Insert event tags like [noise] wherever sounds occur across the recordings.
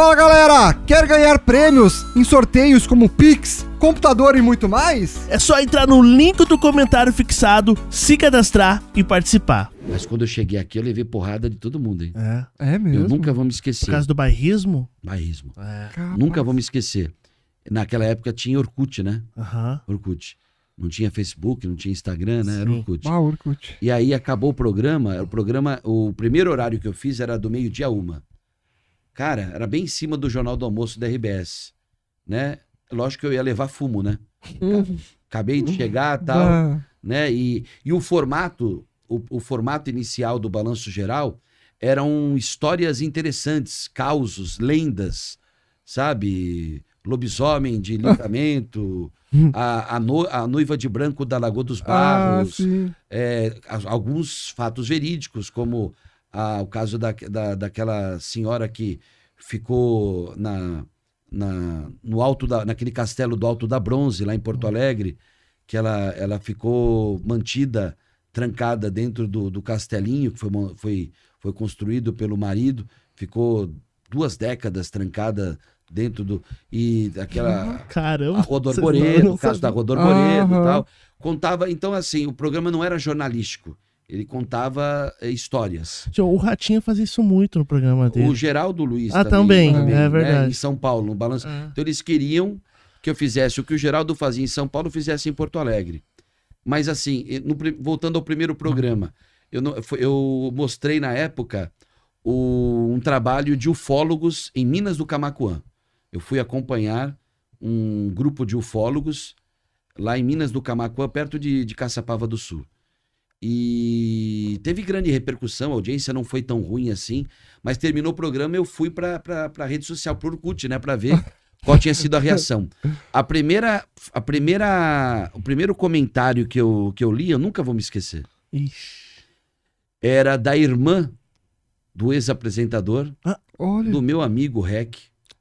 Fala galera! Quer ganhar prêmios em sorteios como Pix, computador e muito mais? É só entrar no link do comentário fixado, se cadastrar e participar. Mas quando eu cheguei aqui, eu levei porrada de todo mundo, hein? É, é mesmo. Eu nunca vou me esquecer. Por causa do bairrismo? Bairrismo. É. Nunca vou me esquecer. Naquela época tinha Orkut, né? Aham. Uhum. Orkut. Não tinha Facebook, não tinha Instagram, né? Sim. Era Orkut. Ah, Orkut. E aí acabou o programa. O programa, o primeiro horário que eu fiz era do meio-dia a uma. Cara, era bem em cima do Jornal do Almoço da RBS, né? Lógico que eu ia levar fumo, né? Uhum. Acabei de chegar uhum. tal, ah. né? E, e o formato, o, o formato inicial do Balanço Geral eram histórias interessantes, causos, lendas, sabe? Lobisomem de ah. livramento, hum. a, a, no, a, noiva de branco da Lagoa dos ah, Barros, ah, é, alguns fatos verídicos, como ah, o caso da, da, daquela senhora que ficou na, na, no alto da, naquele castelo do Alto da Bronze, lá em Porto uhum. Alegre, que ela, ela ficou mantida, trancada dentro do, do castelinho que foi, foi, foi construído pelo marido, ficou duas décadas trancada dentro do. E aquela. Uhum. Caramba! Rodor Boredo, o caso da Rodor Boredo e tal. Contava. Então, assim, o programa não era jornalístico. Ele contava eh, histórias. O ratinho fazia isso muito no programa dele. O Geraldo Luiz ah, também. também né? é verdade. Né? Em São Paulo, no Balanço. Ah. Então eles queriam que eu fizesse o que o Geraldo fazia em São Paulo, fizesse em Porto Alegre. Mas assim, no, voltando ao primeiro programa, eu, não, eu mostrei na época o, um trabalho de ufólogos em Minas do Camacuã. Eu fui acompanhar um grupo de ufólogos lá em Minas do Camacuã, perto de, de Caçapava do Sul. E teve grande repercussão, a audiência não foi tão ruim assim, mas terminou o programa eu fui para pra, pra rede social, pro Orkut, né, para ver [laughs] qual tinha sido a reação. A primeira, a primeira, o primeiro comentário que eu, que eu li, eu nunca vou me esquecer. Ixi. Era da irmã do ex-apresentador, ah, do meu amigo Rec.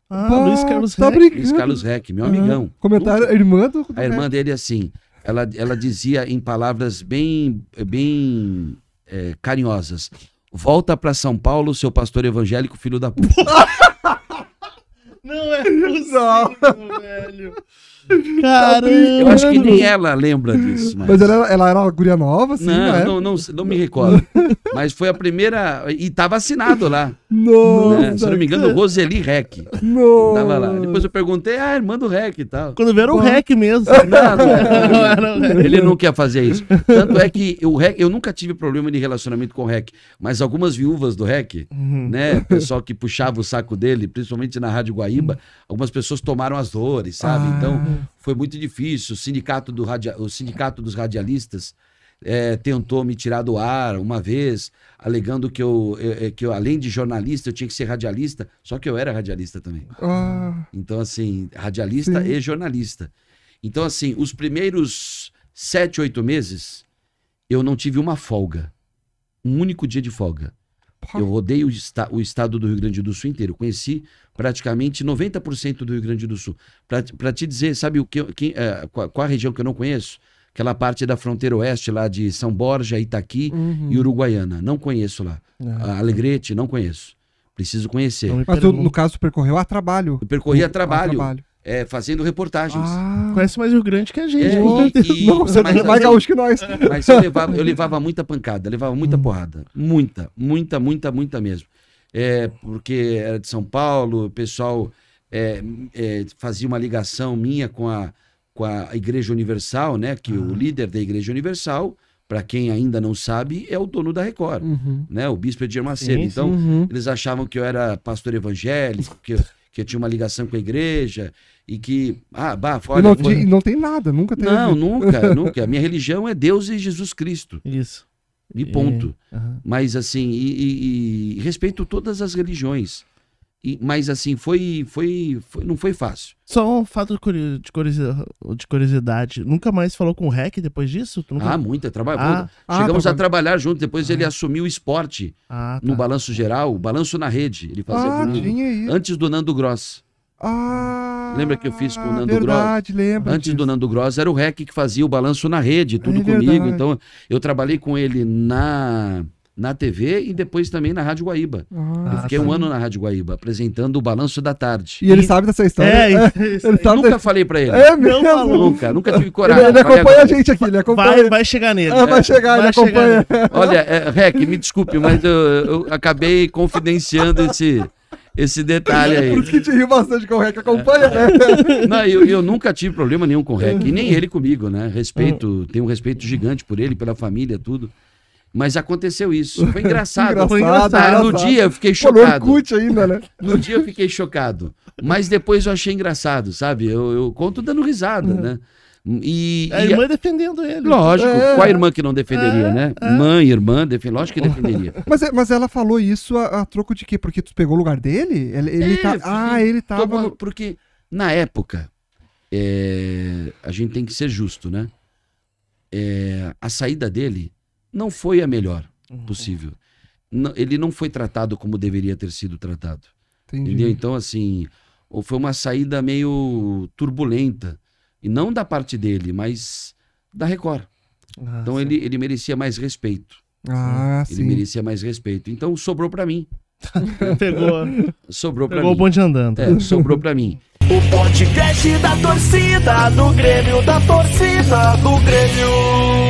Ah, Luiz Carlos tá Rec. Luiz Carlos Rec, meu uhum. amigão. Comentário, a irmã do. A irmã dele é assim ela, ela dizia em palavras bem, bem é, carinhosas: Volta para São Paulo, seu pastor evangélico, filho da puta. [laughs] Não é possível, velho. Caramba! Eu acho que nem ela lembra disso. Mas, mas ela, ela era uma guria nova, assim, não, não, não, não, me recordo. [laughs] mas foi a primeira. E tava assinado lá. Nossa! Né? Se não me engano, Roseli Rec. Nossa! Tava lá. Depois eu perguntei, ah, irmã do Rec e tal. Quando vieram o Rec mesmo. [laughs] Não, não, era, ele não quer fazer isso. Tanto é que o Rec, eu nunca tive problema de relacionamento com o Rec, mas algumas viúvas do Rec, uhum. né? Pessoal que puxava o saco dele, principalmente na Rádio Guaíba, uhum. algumas pessoas tomaram as dores, sabe? Ah. Então foi muito difícil. O sindicato, do radia... o sindicato dos radialistas é, tentou me tirar do ar uma vez, alegando que eu, é, que eu, além de jornalista, eu tinha que ser radialista, só que eu era radialista também. Ah. Então, assim, radialista Sim. e jornalista. Então, assim, os primeiros sete, oito meses, eu não tive uma folga. Um único dia de folga. Eu rodei o, esta o, estado do Rio Grande do Sul inteiro. Conheci praticamente 90% do Rio Grande do Sul. Para te dizer, sabe o que, que eh, qual, qual a região que eu não conheço? Aquela parte da fronteira oeste lá de São Borja, Itaqui uhum. e Uruguaiana. Não conheço lá. Uhum. Alegrete, não conheço. Preciso conhecer. Então Mas tu, no caso, percorreu a trabalho. Eu percorri a trabalho. A trabalho é, fazendo reportagens. Ah, conhece mais o Grande que a gente. É, e, você mas, é mais gaúcho que nós. Mas eu levava, eu levava muita pancada, levava muita hum. porrada. Muita, muita, muita, muita mesmo. É, porque era de São Paulo, o pessoal é, é fazia uma ligação minha com a, com a Igreja Universal, né? Que ah. o líder da Igreja Universal para quem ainda não sabe, é o dono da Record, uhum. né? O bispo Edir Macedo. então, uhum. eles achavam que eu era pastor evangélico, que, que eu tinha uma ligação com a igreja e que... Ah, bah, fora... Não, fora. não tem nada, nunca tem. Não, nunca, [laughs] nunca. A minha religião é Deus e Jesus Cristo. Isso. E ponto. uhum. Mas assim, e, e, e respeito todas as religiões. E, mas assim, foi, foi, foi, Não foi fácil. Só um fato de curiosidade, de curiosidade. Nunca mais falou com o REC depois disso? Nunca... Ah, muita. É trabalho, ah, ah Chegamos ah, a trabalhar junto. Depois ah. ele assumiu o esporte ah, tá. no balanço geral, balanço na rede. Ele fazia ah, comigo. Antes do Nando Gross. Ah, lembra que eu fiz com o Nando verdade, Gross? Antes disso. do Nando Gross era o REC que fazia o balanço na rede, tudo é comigo. Então eu trabalhei com ele na na TV e depois também na Rádio Guaíba. Ah, eu fiquei um ano na Rádio Guaíba, apresentando o Balanço da Tarde. E ele sabe dessa história. É, é, ele sabe nunca falei pra ele. É mesmo? Não, nunca, nunca tive [laughs] coragem. Ele, ele acompanha a gente aqui, ele acompanha. Vai, vai chegar nele. Ah, vai chegar, vai ele acompanha. Olha, é, Rec, me desculpe, mas eu, eu acabei confidenciando esse esse detalhe aí. Por isso que te riu bastante com o REC, acompanha, né? Não, eu, eu nunca tive problema nenhum com o REC, e nem ele comigo, né? Respeito, ah. tenho um respeito gigante por ele, pela família, tudo. Mas aconteceu isso. Foi [laughs] engraçado. engraçado foi engraçado. no dia eu fiquei chocado. Pô, no ainda, né? no dia eu fiquei chocado. Mas depois eu achei engraçado, sabe? Eu, eu conto dando risada, uhum. né? E, é a e irmã a... defendendo ele. Lógico, é, qual a irmã que não defenderia, é, né? É. Mãe, irmã, defende, lógico que defenderia. [laughs] mas, é, mas ela falou isso a, a, troco de quê? Porque tu pegou o lugar dele? Ele, ele tá... Ah, ele tava. porque na época, é, a gente tem que ser justo, né? a saída dele não foi a melhor uhum. possível. Não, ele não foi tratado como deveria ter sido tratado. Entendi. Entendeu? Então, assim, foi uma saída meio turbulenta. E não da parte dele, mas da Record. Ah, então ele, ele merecia mais respeito. Ah, né? ele merecia mais respeito. Então sobrou para mim. [laughs] Pegou. Sobrou para mim. o bonde andando. É, sobrou para mim. O podcast da torcida, do Grêmio, da torcida, do Grêmio.